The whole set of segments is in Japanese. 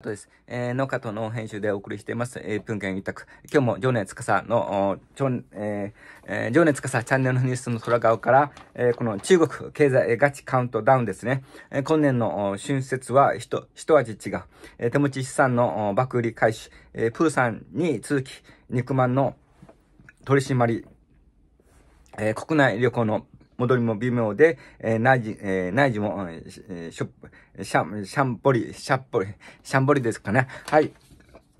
とです。えー、農家と農編集でお送りしています。えー、プン一択。今日も情熱さの、ちょん、えー、えー、情熱さチャンネルのニュースの空顔から、えー、この中国経済ガチカウントダウンですね。えー、今年の春節はひと、一味違う。えー、手持ち資産の爆売り開始。えー、プーさんに続き、肉まんの取り締まり。えー、国内旅行の戻りも微妙で、えー、内耳、えー、内耳も、えー、しょ、シャン、シャンポリ、シャッポリ、シャンポリですかね。はい。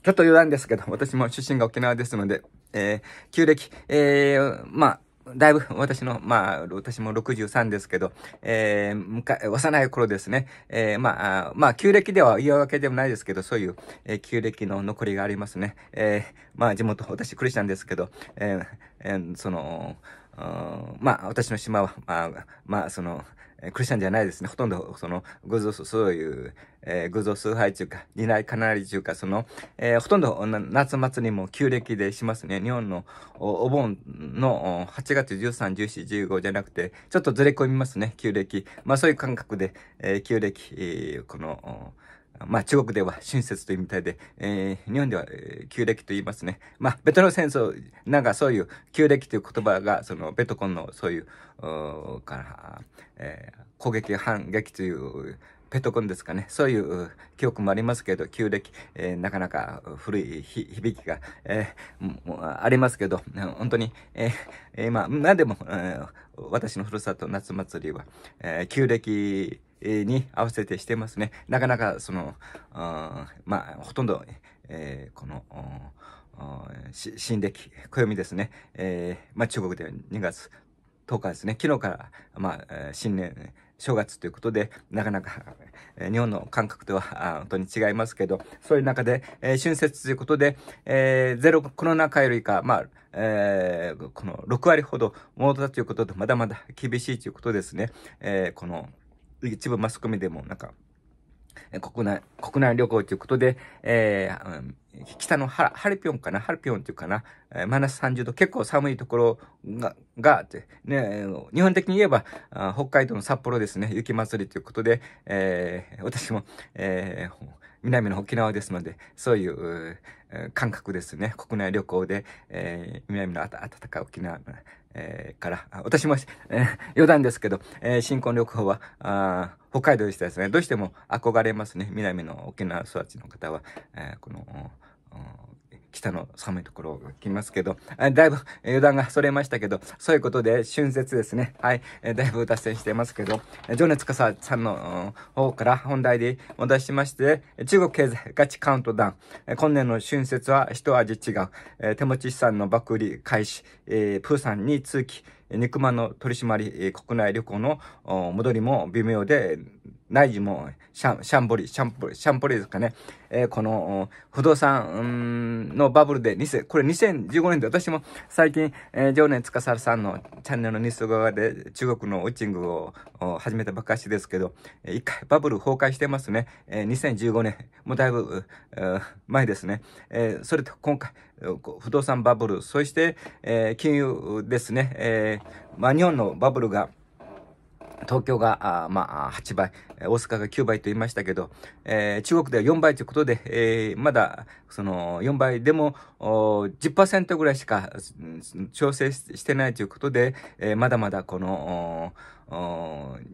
ちょっと余談ですけど、私も出身が沖縄ですので、えー、旧暦、えー、まあ、だいぶ私の、まあ、私も63ですけど、えー、幼い頃ですね、えー、まあ、まあ、旧暦では言い訳でもないですけど、そういう、えー、旧暦の残りがありますね。えー、まあ、地元、私クリスチャンですけど、えーえー、その、まあ、私の島は、まあ、まあ、その、クリスチャンじゃないですね。ほとんど、その、偶像、そういう、えー、偶像崇拝中か、二内かなり中か、その、えー、ほとんど夏祭りも旧暦でしますね。日本のお盆の8月13、14、15じゃなくて、ちょっとずれ込みますね、旧暦。まあそういう感覚で、えー、旧暦、この、まあ中国では春節というみたいで、えー、日本では、えー、旧暦と言いますね。まあベトナム戦争なんかそういう旧暦という言葉がそのベトコンのそういう、から、えー、攻撃反撃というペトコンですかね。そういう記憶もありますけど、旧暦、えー、なかなか古い響きが、えー、ありますけど、本当に、えー、今、まあでも、えー、私のふるさと夏祭りは、えー、旧暦に合わせてしてますね。なかなか、その、あまあ、ほとんど、えー、この、新暦、暦ですね。えー、まあ、中国では2月10日ですね。昨日から、まあ、新年、正月ということで、なかなか、日本の感覚とは本当に違いますけど、そういう中で、えー、春節ということで、えー、ゼロコロナ禍よりか、まあ、えー、この6割ほど戻ったということで、まだまだ厳しいということですね。えー、この、一部マスコミでも、なんか、国内、国内旅行ということで、えー、北のハハルピョンかなハルピョンっていうかな、えー、マイナス30度、結構寒いところが、が、って、ね、日本的に言えば、北海道の札幌ですね、雪祭りということで、えー、私も、えー、南の沖縄ですので、そういう感覚ですね。国内旅行で、えー、南の暖かい沖縄、えー、から、私も、えー、余談ですけど、えー、新婚旅行は、あ北海道でしたですね。どうしても憧れますね。南の沖縄育ちの方は、えー、この、北の寒いところが来ますけど、だいぶ余談がそれましたけど、そういうことで春節ですね。はい、だいぶ脱線してますけど、情熱かささんの方から本題でお出しまして、中国経済ガチカウントダウン。今年の春節は一味違う。手持ち資産の爆売り開始、プーさんに通期、肉まんの取り締まり、国内旅行の戻りも微妙で、内需もシャン、シャンボリ、シャンボリ、シャンボリですかね。えー、この、不動産のバブルで、二世、これ2015年で私も最近、えー、常年司さんのチャンネルのニュス側で中国のウッチングを始めたばかしですけど、えー、一回バブル崩壊してますね。えー、2015年、もうだいぶ、前ですね。えー、それと今回、不動産バブル、そして、えー、金融ですね。えー、まあ日本のバブルが、東京が、あまあ、8倍、大阪が9倍と言いましたけど、えー、中国では4倍ということで、えー、まだ、その、4倍でも、10%ぐらいしか調整してないということで、えー、まだまだこの、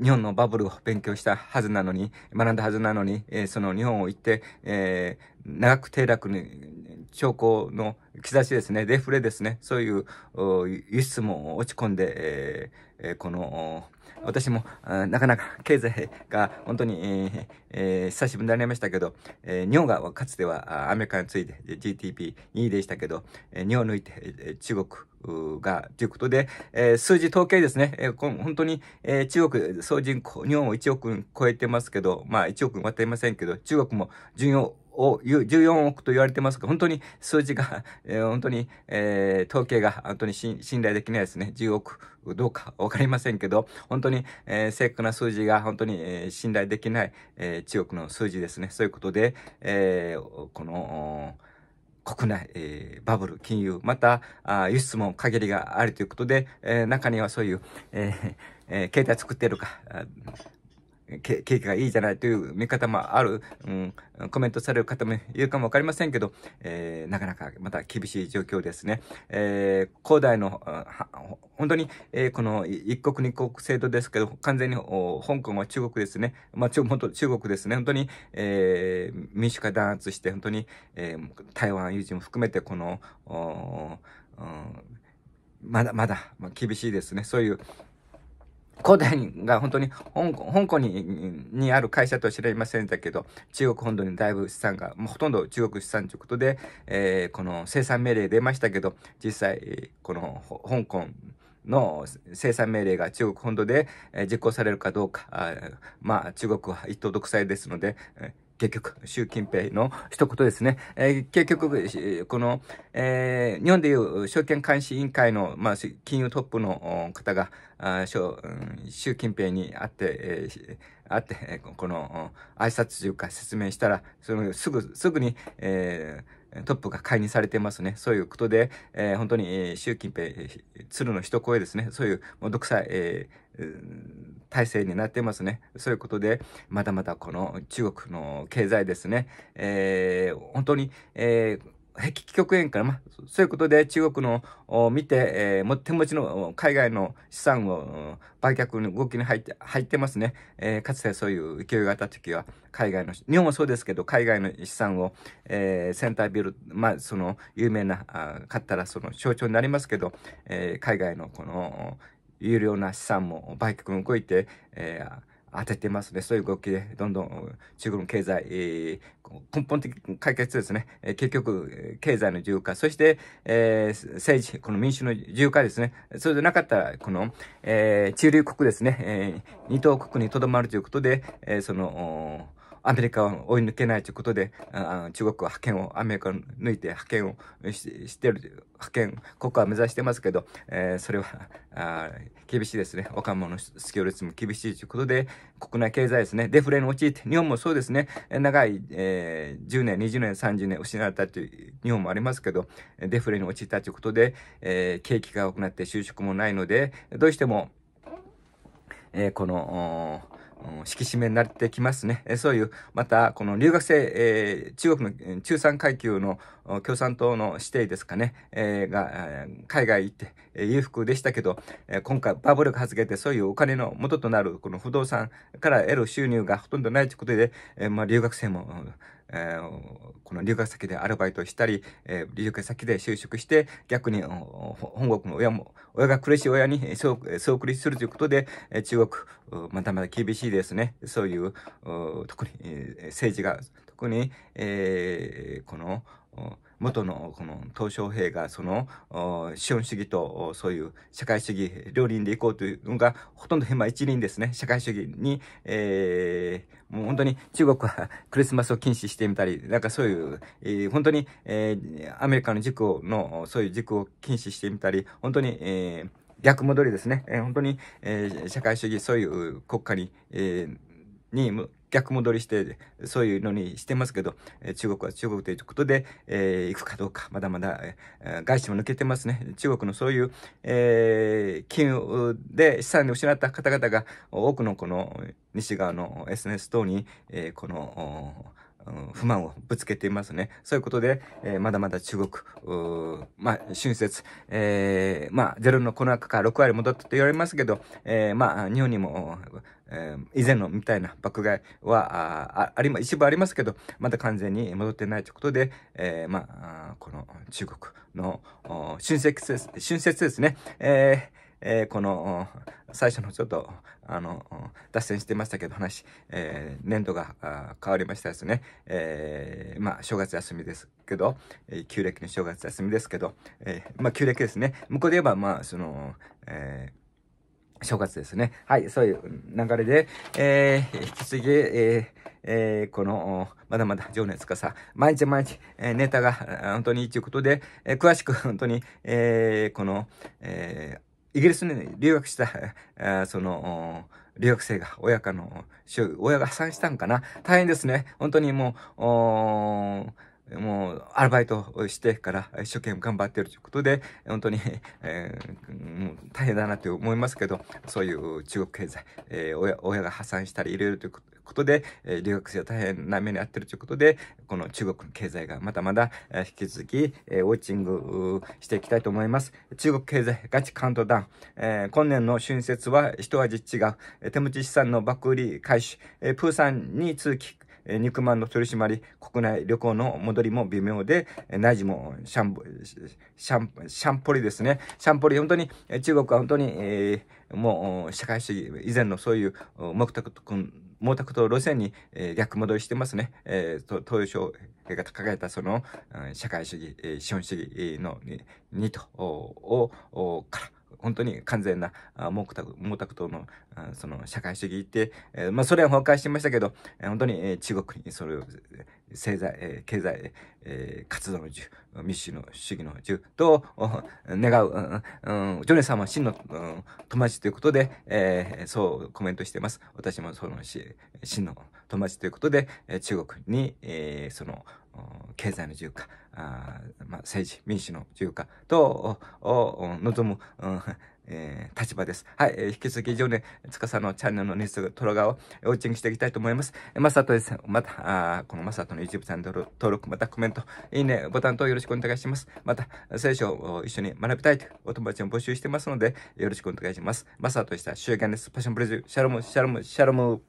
日本のバブルを勉強したはずなのに、学んだはずなのに、えー、その日本を行って、えー、長く低落に、兆候の兆しですね、デフレですね、そういう輸出も落ち込んで、えー、この、私も、なかなか経済が本当に、えーえ久しぶりになりましたけど、えー、日本がかつてはアメリカについて GDP2 位でしたけど、え日本を抜いて中国、が、ということで、えー、数字統計ですね、えー、本当に、えー、中国総人口、日本を1億超えてますけど、まあ1億割っていませんけど、中国も14を、14億と言われてますが、本当に数字が、えー、本当に、えー、統計が本当に信頼できないですね。10億どうかわかりませんけど、本当に、えー、正確な数字が本当に、えー、信頼できない、えー、中国の数字ですね。そういうことで、えー、この、国内、えー、バブル、金融、またあ輸出も限りがあるということで、えー、中にはそういう、えーえー、携帯作ってるか、景気がいいじゃないという見方もある、うん、コメントされる方もいるかもわかりませんけど、えー、なかなかまた厳しい状況ですね。えー、古代の、本当に、えー、この一国二国制度ですけど、完全に香港は中国ですね。まあ、中本中国ですね。本当に、えー、民主化弾圧して、本当に、えー、台湾有事も含めて、この、まだまだ、まあ、厳しいですね。そういう、古代が本当に香港にある会社とは知りませんだけど、中国本土にだいぶ資産が、もうほとんど中国資産ということで、えー、この生産命令出ましたけど、実際、この香港の生産命令が中国本土で実行されるかどうか、あまあ中国は一党独裁ですので、結局、習近平の一言ですね。えー、結局、この、えー、日本でいう証券監視委員会の、まあ、金融トップの方が、あ習近平に会って、えー、会って、この挨拶というか説明したら、そのすぐ、すぐに、えー、トップが解任されてますね。そういうことで、えー、本当に、えー、習近平、鶴の一声ですね。そういう、もう独裁、えー、体制になってますね。そういうことで、まだまだこの中国の経済ですね、えー、本当に、えー壁極円から、まあ、そういうことで中国のを見て、えー、手持ちの海外の資産を売却の動きに入って入ってますね、えー、かつてそういう勢いがあった時は海外の日本もそうですけど海外の資産を、えー、センタービル、まあ、その有名なあ買ったらその象徴になりますけど、えー、海外のこの有料な資産も売却も動いて、えー、当ててますね。そういう動きで、どんどん中国の経済、えー、根本的解決ですね。え結局、経済の自由化、そして、えー、政治、この民主の自由化ですね。それでなかったら、この、えー、中流国ですね、えー、二等国にとどまるということで、えー、その、アメリカを追い抜けないということで、あ中国は覇権を、アメリカを抜いて覇権をしてる、覇権国家は目指してますけど、えー、それはあ厳しいですね。若者のスキル率も厳しいということで、国内経済ですね、デフレに陥って、日本もそうですね、長い、えー、10年、20年、30年失われたという日本もありますけど、デフレに陥ったということで、えー、景気が良くなって就職もないので、どうしても、えー、この、引き締めになってきますね。そういう、また、この留学生、えー、中国の中産階級の共産党の指定ですかね、えー、が、海外行って、裕福でしたけど、今回バブルが外れて、そういうお金の元となる、この不動産から得る収入がほとんどないということで、えまあ、留学生も、えー、この留学先でアルバイトしたり、えー、留学先で就職して、逆に本国の親も、親が苦しい親にそう、そうするということで、え中国、まだまだ厳しいですね。そういう、特に、え政治が、特に、えー、この、元のこの鄧小平がその資本主義とそういう社会主義両輪でいこうというのがほとんど今一輪ですね社会主義に、えー、もう本当に中国はクリスマスを禁止してみたりなんかそういう、えー、本当に、えー、アメリカの軸のそういう軸を禁止してみたり本当に、えー、逆戻りですね、えー、本当に、えー、社会主義そういう国家に、えーに逆戻りして、そういうのにしてますけど、中国は中国ということで、えー、行くかどうか、まだまだ、え外資も抜けてますね。中国のそういう、えー、金融で資産で失った方々が、多くのこの西側の SNS 等に、えー、この、不満をぶつけていますね。そういうことで、えー、まだまだ中国、まあ、春節、えー、まあ、ゼロのこのナから6割戻ったと言われますけど、えー、まあ、日本にも、えー、以前のみたいな爆買いは、ああり、一部ありますけど、まだ完全に戻ってないということで、えー、まあ、この中国の春節です、春節ですね、えーえー、この最初のちょっとあの脱線してましたけど話、えー、年度が変わりましたですね、えー、まあ正月休みですけど、え旧暦の正月休みですけど、えまあ旧暦ですね向こうで言えばまあその、えー正月ですね。はい、そういう流れで、えー、引き継ぎ、えーえー、この、まだまだ情熱がさ、毎日毎日、えー、ネタが本当にいいということで、えー、詳しく本当に、えー、この、えー、イギリスに留学した、えー、その、留学生が親かの、親が破産したんかな。大変ですね。本当にもう、もう、アルバイトをしてから一生懸命頑張っているということで、本当に、えー、大変だなって思いますけど、そういう中国経済、えー、親親が破産したりいろいろということで、えー、留学生は大変な目に遭っているということで、この中国の経済がまだまだえ引き続き、えー、ウォッチングしていきたいと思います。中国経済ガチカウントダウン、えー、今年の春節は一味違う、手持ち資産の爆売り開始、えー、プーさんに続き、え肉まんの取り締まり、国内旅行の戻りも微妙で、え内需もシャンボ、シャン、シャンポリですね。シャンポリ、本当に、え中国は本当に、えー、もう、社会主義以前のそういう目的、毛沢東路線に、えー、逆戻りしてますね。えー、東洋省が掲げたその、うん、社会主義、えー、資本主義のにとをから、本当に完全な毛沢東のその社会主義って、えー、まあ、ソ連崩壊してましたけど、え本当に、え中国にそれを政財、え経済、えー、活動の自由、民主の主義の自由と願う、うんうん、ジョネさんは真の、うん、友達ということで、えー、そうコメントしてます。私もそのし真の友達ということで、え中国に、えその、経済の自由化、あまあ、政治、民主の自由化と、を望む、うん えー、立場です。はい、えー、引き続き以上で、つかさのチャンネルのニュース、トロガをウォッチングしていきたいと思います。えー、まさとです。また、あこのまさとの YouTube チャンネル登録、またコメント、いいね、ボタンとよろしくお願いします。また、聖書を一緒に学びたいとお友達を募集してますので、よろしくお願いします。まさとでした。終言です。パッションブレジュ、シャルム、シャルム、シャルム。